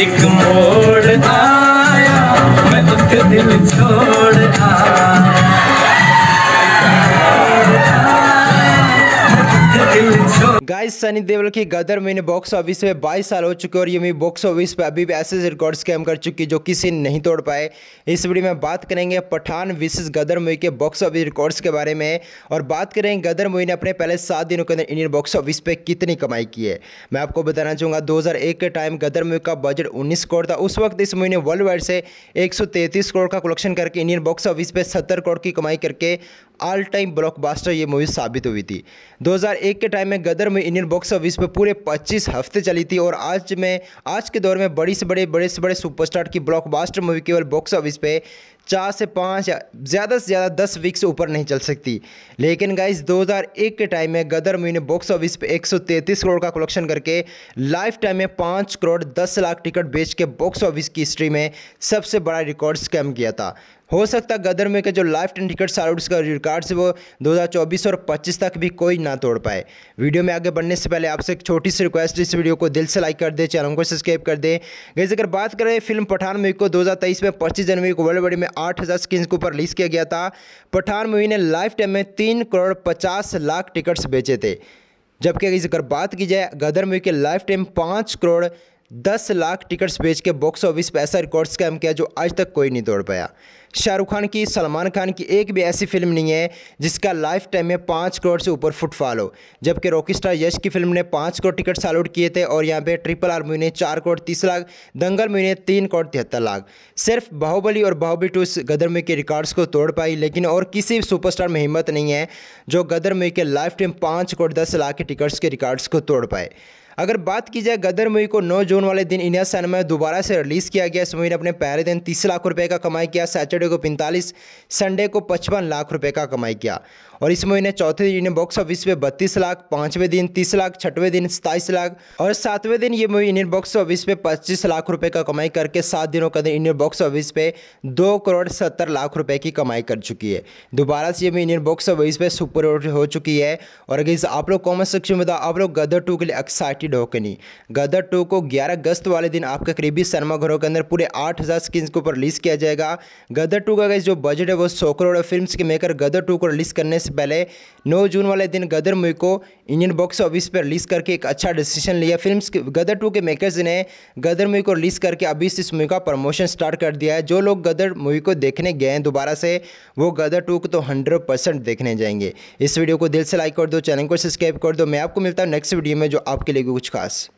एक मोड़ आया मैं उठ दिल छोड़ आया दिल छोड़ गाइस सनी देवल की गदर मैंने बॉक्स ऑफिस में 22 साल हो चुके और ये मैं बॉक्स ऑफिस पे अभी भी ऐसे रिकॉर्ड स्कैम कर चुकी जो किसी ने नहीं तोड़ पाए इस वीडियो में बात करेंगे पठान विशेष गदर मूवी के बॉक्स ऑफिस रिकॉर्ड्स के बारे में और बात करेंगे गदर मूवी ने अपने पहले सात दिनों के अंदर इंडियन बॉक्स ऑफिस पर कितनी कमाई की है मैं आपको बताना चाहूँगा दो के टाइम गदर मूवी का बजट उन्नीस करोड़ था उस वक्त इस मूवी ने वर्ल्ड वाइड से एक करोड़ का कलेक्शन करके इंडियन बॉक्स ऑफिस पर सत्तर करोड़ की कमाई करके ऑल टाइम ब्लॉक ये मूवी साबित हुई थी 2001 के टाइम में गदर में इंडियन बॉक्स ऑफिस पर पूरे 25 हफ्ते चली थी और आज में आज के दौर में बड़ी से बड़े बड़े से बड़े सुपरस्टार की ब्लॉकबास्टर मूवी केवल बॉक्स ऑफिस पे चार से पाँच या ज़्यादा से ज़्यादा दस वीक से ऊपर नहीं चल सकती लेकिन गाइस 2001 के टाइम में गदर मूवी ने बॉक्स ऑफिस पे 133 करोड़ का कलेक्शन करके लाइफ टाइम में पाँच करोड़ दस लाख टिकट बेच के बॉक्स ऑफिस की हिस्ट्री में सबसे बड़ा रिकॉर्ड स्कैम किया था हो सकता है गदर में के जो लाइफ टाइम टिकट सारूट्स का रिकॉर्ड से वो 2024 और 25 तक भी कोई ना तोड़ पाए वीडियो में आगे बढ़ने से पहले आपसे एक छोटी सी रिक्वेस्ट इस वीडियो को दिल से लाइक कर दे चैनल को सब्सक्राइब कर दे गैस अगर बात करें फिल्म पठान मूवी को 2023 में 25 जनवरी को वर्ल्ड वाइड में आठ हज़ार स्क्रीन के ऊपर रिलीज़ किया गया था पठान मूवी ने लाइफ टाइम में तीन करोड़ पचास लाख टिकट्स बेचे थे जबकि अगर अगर बात की जाए गदर मूवी के लाइफ टाइम पाँच करोड़ दस लाख टिकट्स बेच के बॉक्स ऑफिस पर ऐसा रिकॉर्ड स्कैम किया जो आज तक कोई नहीं तोड़ पाया शाहरुख खान की सलमान खान की एक भी ऐसी फिल्म नहीं है जिसका लाइफ टाइम में पाँच करोड़ से ऊपर फुटफॉल हो जबकि रॉकी स्टार यश की फिल्म ने पाँच करोड़ टिकट सॉलूट किए थे और यहाँ पे ट्रिपल आर मूवी ने चार करोड़ तीस लाख दंगल मूवी ने तीन करोड़ तिहत्तर लाख सिर्फ बाहुबली और बाहुबली टू गदर मूवी के रिकॉर्ड्स को तोड़ पाई लेकिन और किसी भी सुपरस्टार में हिम्मत नहीं है जो गदर मूवी के लाइफ टाइम पाँच करोड़ दस लाख के टिकट्स के रिकॉर्ड्स को तोड़ पाए अगर बात की जाए गदर मूवी को नौ जून वाले दिन इंडिया सिनेमा में दोबारा से रिलीज़ किया गया इस मूवी ने अपने पहले दिन तीस लाख रुपए का कमाई किया सैटरडे को पैंतालीस संडे को पचपन लाख रुपये का कमाई किया और इस मूवी ने चौथे दिन इंडियन बॉक्स ऑफिस पे बत्तीस लाख पांचवें दिन तीस लाख छठवें दिन सताईस लाख और सातवें दिन ये मूवी इंडियन बॉक्स ऑफिस पे पच्चीस लाख रुपये का कमाई करके सात दिनों का दिन इंडियन बॉक्स ऑफिस पे दो करोड़ सत्तर लाख रुपये की कमाई कर चुकी है दोबारा से ये मूवी इंडियन बॉक्स ऑफिस पे सुपर हो चुकी है और अगर आप लोग कॉमेंट सेक्शन में बताओ आप लोग गदर टू के लिए एक्साइटेड डोकनी गदर टू को 11 अगस्त वाले दिन आपके करीबी सिनेमा घरों के अंदर पूरे 8000 स्क्रीन के ऊपर रिलीज़ किया जाएगा गदर टू का जो बजट है वो सौ करोड़ फिल्म के मेकर गदर टू को रिलीज़ करने से पहले नौ जून वाले दिन गदर मूवी को इंडियन बॉक्स ऑफिस पर रिलीज़ करके एक अच्छा डिसीजन लिया फिल्म गदर टू के मेकर्स ने गदर मूवी को रिलीज़ करके अभी इस मूवी का प्रमोशन स्टार्ट कर दिया है जो लोग गदर मूवी को देखने गए हैं दोबारा से वो गदर टू को तो हंड्रेड परसेंट देखने जाएंगे इस वीडियो को दिल से लाइक कर दो चैनल को सब्सक्राइब कर दो मैं आपको मिलता हूँ नेक्स्ट वीडियो में जो आपके लिए bibliotecasse.